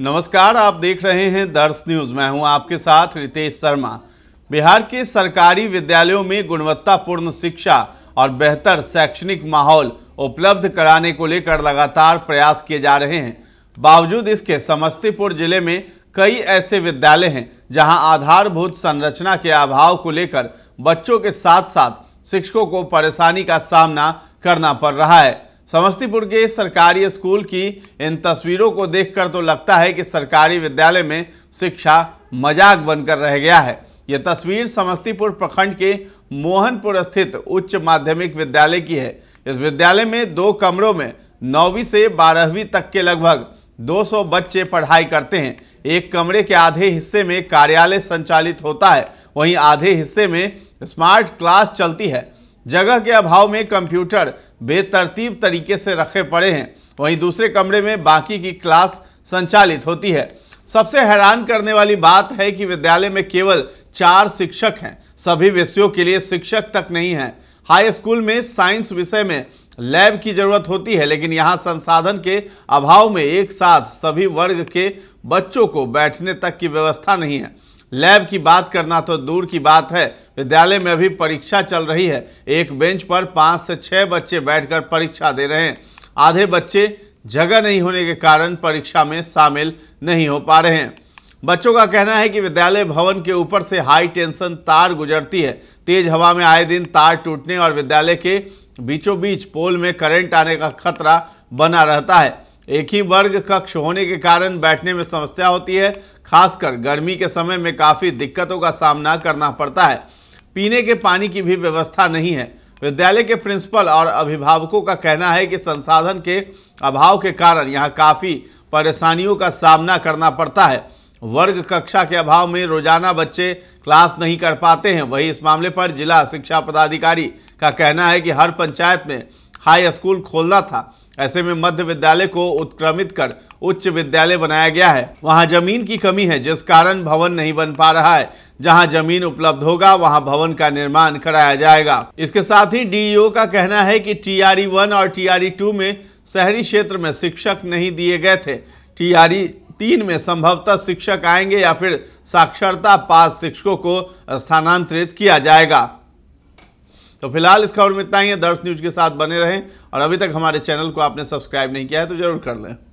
नमस्कार आप देख रहे हैं दर्श न्यूज मैं हूं आपके साथ रितेश शर्मा बिहार के सरकारी विद्यालयों में गुणवत्तापूर्ण शिक्षा और बेहतर शैक्षणिक माहौल उपलब्ध कराने को लेकर लगातार प्रयास किए जा रहे हैं बावजूद इसके समस्तीपुर जिले में कई ऐसे विद्यालय हैं जहां आधारभूत संरचना के अभाव को लेकर बच्चों के साथ साथ शिक्षकों को परेशानी का सामना करना पड़ रहा है समस्तीपुर के सरकारी स्कूल की इन तस्वीरों को देखकर तो लगता है कि सरकारी विद्यालय में शिक्षा मजाक बनकर रह गया है यह तस्वीर समस्तीपुर प्रखंड के मोहनपुर स्थित उच्च माध्यमिक विद्यालय की है इस विद्यालय में दो कमरों में नौवीं से बारहवीं तक के लगभग 200 बच्चे पढ़ाई करते हैं एक कमरे के आधे हिस्से में कार्यालय संचालित होता है वहीं आधे हिस्से में स्मार्ट क्लास चलती है जगह के अभाव में कंप्यूटर बेतरतीब तरीके से रखे पड़े हैं वहीं दूसरे कमरे में बाकी की क्लास संचालित होती है सबसे हैरान करने वाली बात है कि विद्यालय में केवल चार शिक्षक हैं सभी विषयों के लिए शिक्षक तक नहीं हैं हाई स्कूल में साइंस विषय में लैब की जरूरत होती है लेकिन यहाँ संसाधन के अभाव में एक साथ सभी वर्ग के बच्चों को बैठने तक की व्यवस्था नहीं है लैब की बात करना तो दूर की बात है विद्यालय में अभी परीक्षा चल रही है एक बेंच पर पाँच से छः बच्चे बैठकर परीक्षा दे रहे हैं आधे बच्चे जगह नहीं होने के कारण परीक्षा में शामिल नहीं हो पा रहे हैं बच्चों का कहना है कि विद्यालय भवन के ऊपर से हाई टेंशन तार गुजरती है तेज हवा में आए दिन तार टूटने और विद्यालय के बीचों बीच पोल में करंट आने का खतरा बना रहता है एक ही वर्ग कक्ष होने के कारण बैठने में समस्या होती है खासकर गर्मी के समय में काफ़ी दिक्कतों का सामना करना पड़ता है पीने के पानी की भी व्यवस्था नहीं है विद्यालय के प्रिंसिपल और अभिभावकों का कहना है कि संसाधन के अभाव के कारण यहाँ काफ़ी परेशानियों का सामना करना पड़ता है वर्ग कक्षा के अभाव में रोजाना बच्चे क्लास नहीं कर पाते हैं वही इस मामले पर जिला शिक्षा पदाधिकारी का कहना है कि हर पंचायत में हाई स्कूल खोलना था ऐसे में मध्य विद्यालय को उत्क्रमित कर उच्च विद्यालय बनाया गया है वहां जमीन की कमी है जिस कारण भवन नहीं बन पा रहा है जहां जमीन उपलब्ध होगा वहां भवन का निर्माण कराया जाएगा इसके साथ ही डीईओ e का कहना है कि आर वन e और टी आर टू में शहरी क्षेत्र में शिक्षक नहीं दिए गए थे टी आर तीन में संभवतः शिक्षक आएंगे या फिर साक्षरता पास शिक्षकों को स्थानांतरित किया जाएगा तो फिलहाल इस खबर में इतना ही है दर्श न्यूज के साथ बने रहें और अभी तक हमारे चैनल को आपने सब्सक्राइब नहीं किया है तो जरूर कर लें